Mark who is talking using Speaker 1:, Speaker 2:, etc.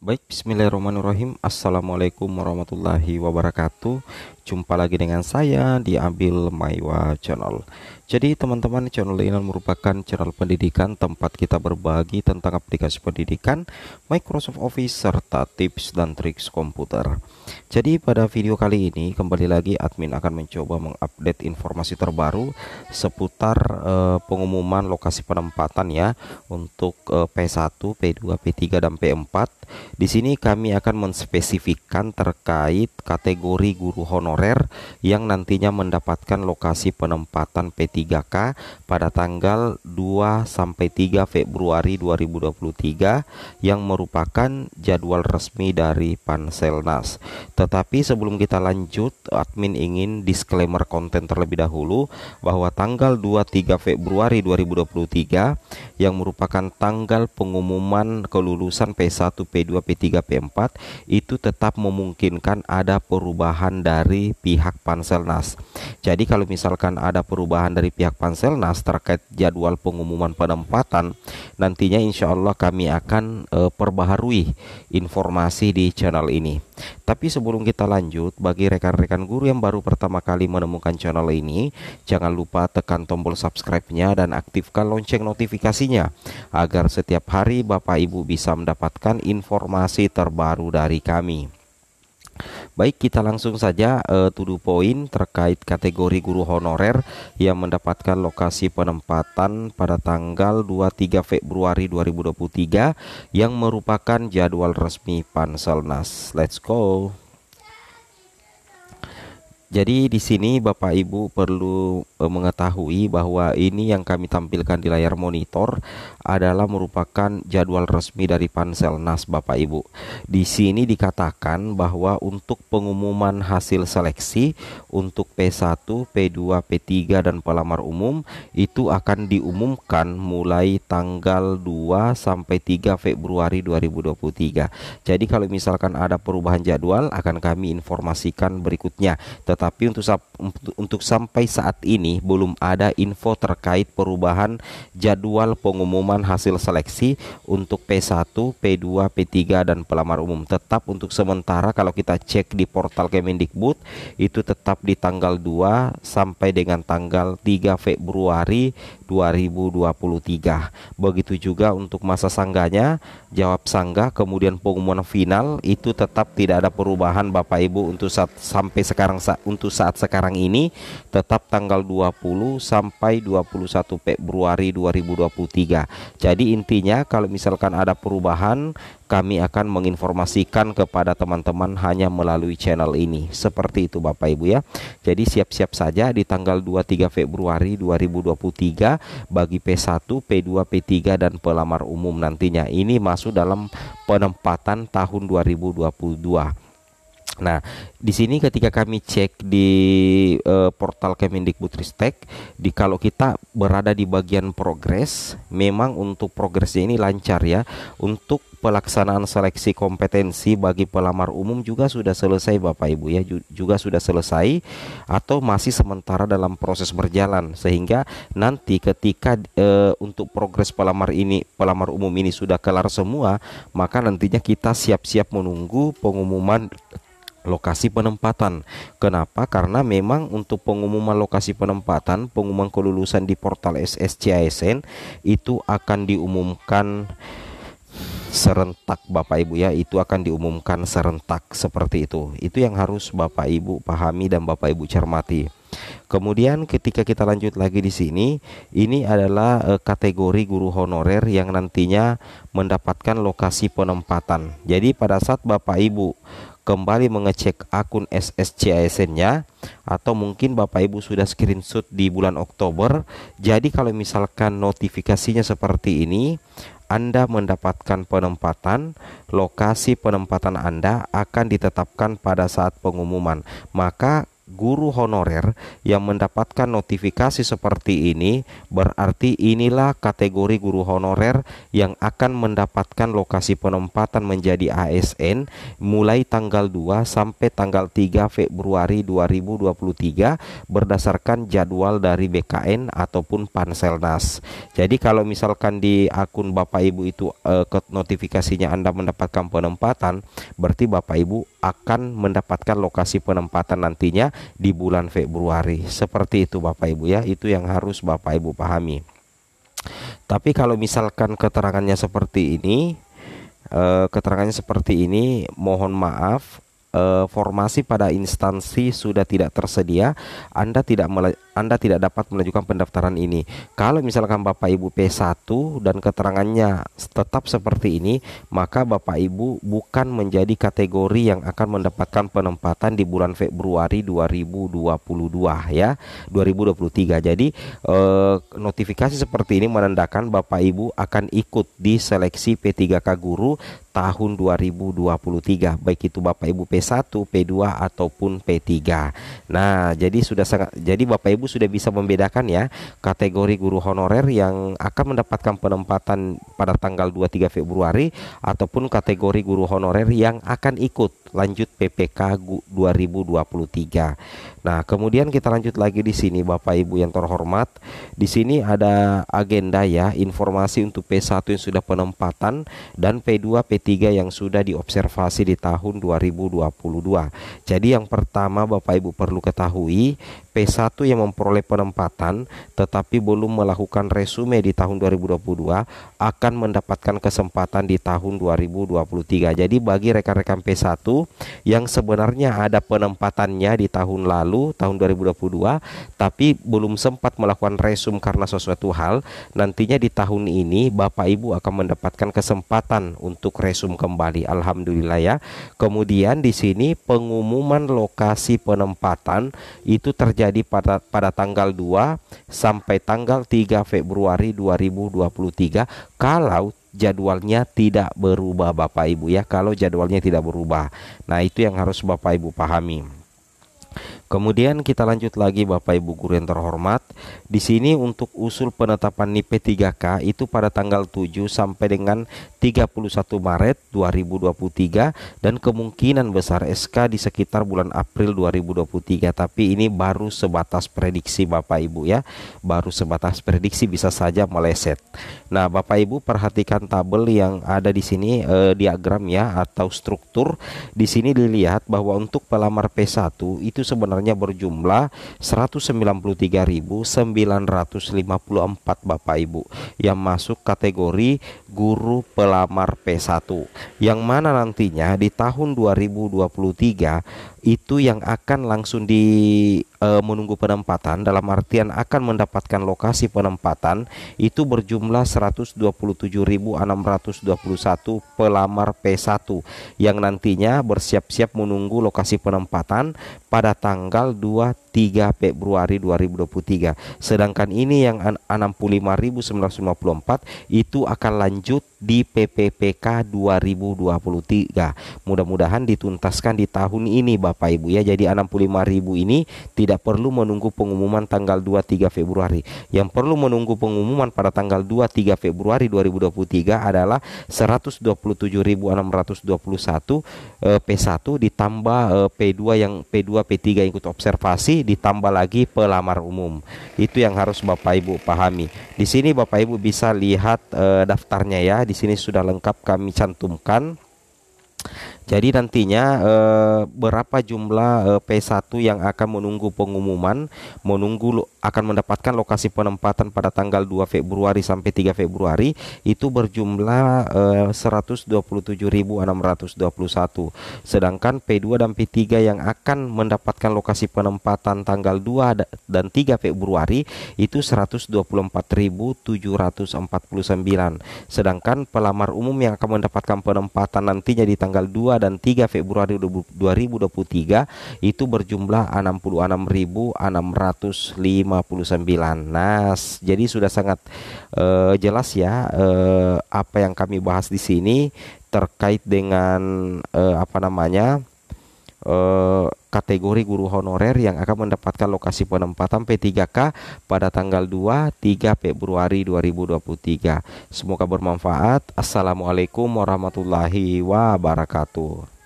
Speaker 1: Baik, bismillahirrahmanirrahim. Assalamualaikum warahmatullahi wabarakatuh. Jumpa lagi dengan saya di Ambil Maiwa Channel Jadi teman-teman channel ini merupakan channel pendidikan Tempat kita berbagi tentang aplikasi pendidikan Microsoft Office serta tips dan trik komputer Jadi pada video kali ini kembali lagi admin akan mencoba mengupdate informasi terbaru Seputar eh, pengumuman lokasi penempatan ya Untuk eh, P1, P2, P3, dan P4 Di sini kami akan menspesifikkan terkait kategori guru honor honorer yang nantinya mendapatkan lokasi penempatan P3K pada tanggal 2 sampai 3 Februari 2023 yang merupakan jadwal resmi dari Panselnas. Tetapi sebelum kita lanjut, admin ingin disclaimer konten terlebih dahulu bahwa tanggal 2 3 Februari 2023 yang merupakan tanggal pengumuman kelulusan P1, P2, P3, P4 itu tetap memungkinkan ada perubahan dari dari pihak Panselnas. Jadi kalau misalkan ada perubahan dari pihak Panselnas terkait jadwal pengumuman penempatan, nantinya insya Allah kami akan e, perbaharui informasi di channel ini. Tapi sebelum kita lanjut, bagi rekan-rekan guru yang baru pertama kali menemukan channel ini, jangan lupa tekan tombol subscribe-nya dan aktifkan lonceng notifikasinya agar setiap hari Bapak Ibu bisa mendapatkan informasi terbaru dari kami. Baik, kita langsung saja uh, to do terkait kategori guru honorer yang mendapatkan lokasi penempatan pada tanggal 23 Februari 2023 yang merupakan jadwal resmi Panselnas. Let's go. Jadi di sini Bapak Ibu perlu e, mengetahui bahwa ini yang kami tampilkan di layar monitor adalah merupakan jadwal resmi dari Panselnas Bapak Ibu. Di sini dikatakan bahwa untuk pengumuman hasil seleksi untuk P1, P2, P3 dan pelamar umum itu akan diumumkan mulai tanggal 2 sampai 3 Februari 2023. Jadi kalau misalkan ada perubahan jadwal akan kami informasikan berikutnya tetapi untuk untuk sampai saat ini belum ada info terkait perubahan jadwal pengumuman hasil seleksi untuk P1, P2, P3 dan pelamar umum. Tetap untuk sementara kalau kita cek di portal Kemendikbud itu tetap di tanggal 2 sampai dengan tanggal 3 Februari 2023. Begitu juga untuk masa sanggahnya, jawab sanggah kemudian pengumuman final itu tetap tidak ada perubahan Bapak Ibu untuk saat, sampai sekarang untuk saat sekarang ini tetap tanggal 20 sampai 21 Februari 2023. Jadi intinya kalau misalkan ada perubahan kami akan menginformasikan kepada teman-teman hanya melalui channel ini. Seperti itu Bapak Ibu ya. Jadi siap-siap saja di tanggal 23 Februari 2023 bagi P1, P2, P3 dan pelamar umum nantinya. Ini masuk dalam penempatan tahun 2022. Nah, di sini ketika kami cek di uh, portal Kemendikbudristek, di kalau kita berada di bagian progres, memang untuk progresnya ini lancar ya. Untuk pelaksanaan seleksi kompetensi bagi pelamar umum juga sudah selesai Bapak Ibu ya, juga sudah selesai atau masih sementara dalam proses berjalan sehingga nanti ketika e, untuk progres pelamar ini, pelamar umum ini sudah kelar semua, maka nantinya kita siap-siap menunggu pengumuman lokasi penempatan. Kenapa? Karena memang untuk pengumuman lokasi penempatan, pengumuman kelulusan di portal SSCISN itu akan diumumkan serentak Bapak Ibu ya itu akan diumumkan serentak seperti itu itu yang harus Bapak Ibu pahami dan Bapak Ibu cermati kemudian ketika kita lanjut lagi di sini ini adalah eh, kategori guru honorer yang nantinya mendapatkan lokasi penempatan jadi pada saat Bapak Ibu kembali mengecek akun SSCASN-nya atau mungkin Bapak Ibu sudah screenshot di bulan Oktober. Jadi kalau misalkan notifikasinya seperti ini, anda mendapatkan penempatan, lokasi penempatan Anda akan ditetapkan pada saat pengumuman. Maka guru honorer yang mendapatkan notifikasi seperti ini berarti inilah kategori guru honorer yang akan mendapatkan lokasi penempatan menjadi ASN mulai tanggal 2 sampai tanggal 3 Februari 2023 berdasarkan jadwal dari BKN ataupun Panselnas. Jadi kalau misalkan di akun Bapak Ibu itu eh, notifikasinya Anda mendapatkan penempatan berarti Bapak Ibu akan mendapatkan lokasi penempatan nantinya di bulan Februari. Seperti itu Bapak Ibu ya, itu yang harus Bapak Ibu pahami. Tapi kalau misalkan keterangannya seperti ini, eh, keterangannya seperti ini, mohon maaf Eh, formasi pada instansi sudah tidak tersedia, Anda tidak Anda tidak dapat menunjukkan pendaftaran ini. Kalau misalkan Bapak Ibu P1 dan keterangannya tetap seperti ini, maka Bapak Ibu bukan menjadi kategori yang akan mendapatkan penempatan di bulan Februari 2022 ya, 2023. Jadi eh, notifikasi seperti ini menandakan Bapak Ibu akan ikut di seleksi P3K guru tahun 2023 baik itu Bapak Ibu P1, P2 ataupun P3. Nah, jadi sudah sangat jadi Bapak Ibu sudah bisa membedakan ya kategori guru honorer yang akan mendapatkan penempatan pada tanggal 23 Februari ataupun kategori guru honorer yang akan ikut lanjut PPK 2023. Nah, kemudian kita lanjut lagi di sini Bapak Ibu yang terhormat. Di sini ada agenda ya, informasi untuk P1 yang sudah penempatan dan P2, P3 yang sudah diobservasi di tahun 2022. Jadi yang pertama Bapak Ibu perlu ketahui P1 yang memperoleh penempatan tetapi belum melakukan resume di tahun 2022 akan mendapatkan kesempatan di tahun 2023. Jadi bagi rekan-rekan P1 yang sebenarnya ada penempatannya di tahun lalu tahun 2022 tapi belum sempat melakukan resum karena sesuatu hal nantinya di tahun ini Bapak Ibu akan mendapatkan kesempatan untuk resum kembali alhamdulillah ya kemudian di sini pengumuman lokasi penempatan itu terjadi pada pada tanggal 2 sampai tanggal 3 Februari 2023 kalau jadwalnya tidak berubah Bapak Ibu ya kalau jadwalnya tidak berubah. Nah, itu yang harus Bapak Ibu pahami. Kemudian kita lanjut lagi Bapak Ibu guru yang terhormat. Di sini untuk usul penetapan NIP 3K itu pada tanggal 7 sampai dengan 31 Maret 2023 dan kemungkinan besar SK di sekitar bulan April 2023. Tapi ini baru sebatas prediksi Bapak Ibu ya. Baru sebatas prediksi bisa saja meleset. Nah, Bapak Ibu perhatikan tabel yang ada di sini eh, diagram ya atau struktur. Di sini dilihat bahwa untuk pelamar P1 itu sebenarnya totalnya berjumlah 193.954 Bapak Ibu yang masuk kategori guru pelamar P1 yang mana nantinya di tahun 2023 itu yang akan langsung di e, menunggu penempatan dalam artian akan mendapatkan lokasi penempatan itu berjumlah 127.621 pelamar P1 yang nantinya bersiap-siap menunggu lokasi penempatan pada tanggal 2 3 Februari 2023. Sedangkan ini yang 65.954 itu akan lanjut di PPPK 2023. Mudah-mudahan dituntaskan di tahun ini Bapak Ibu ya. Jadi 65.000 ini tidak perlu menunggu pengumuman tanggal 23 Februari. Yang perlu menunggu pengumuman pada tanggal 23 Februari 2023 adalah 127.621 eh, P1 ditambah eh, P2 yang P2 P3 yang ikut observasi ditambah lagi pelamar umum. Itu yang harus Bapak Ibu pahami. Di sini Bapak Ibu bisa lihat eh, daftarnya ya di sini sudah lengkap kami cantumkan jadi nantinya e, berapa jumlah e, eh, P1 yang akan menunggu pengumuman, menunggu akan mendapatkan lokasi penempatan pada tanggal 2 Februari sampai 3 Februari itu berjumlah e, eh, 127.621. Sedangkan P2 dan P3 yang akan mendapatkan lokasi penempatan tanggal 2 dan 3 Februari itu 124.749. Sedangkan pelamar umum yang akan mendapatkan penempatan nantinya di tanggal 2 dan 3 Februari 2023 itu berjumlah 66.659. Nah, jadi sudah sangat uh, jelas ya uh, apa yang kami bahas di sini terkait dengan uh, apa namanya? Eh, kategori guru honorer yang akan mendapatkan lokasi penempatan P3K pada tanggal 2 3 Februari 2023. Semoga bermanfaat. Assalamualaikum warahmatullahi wabarakatuh.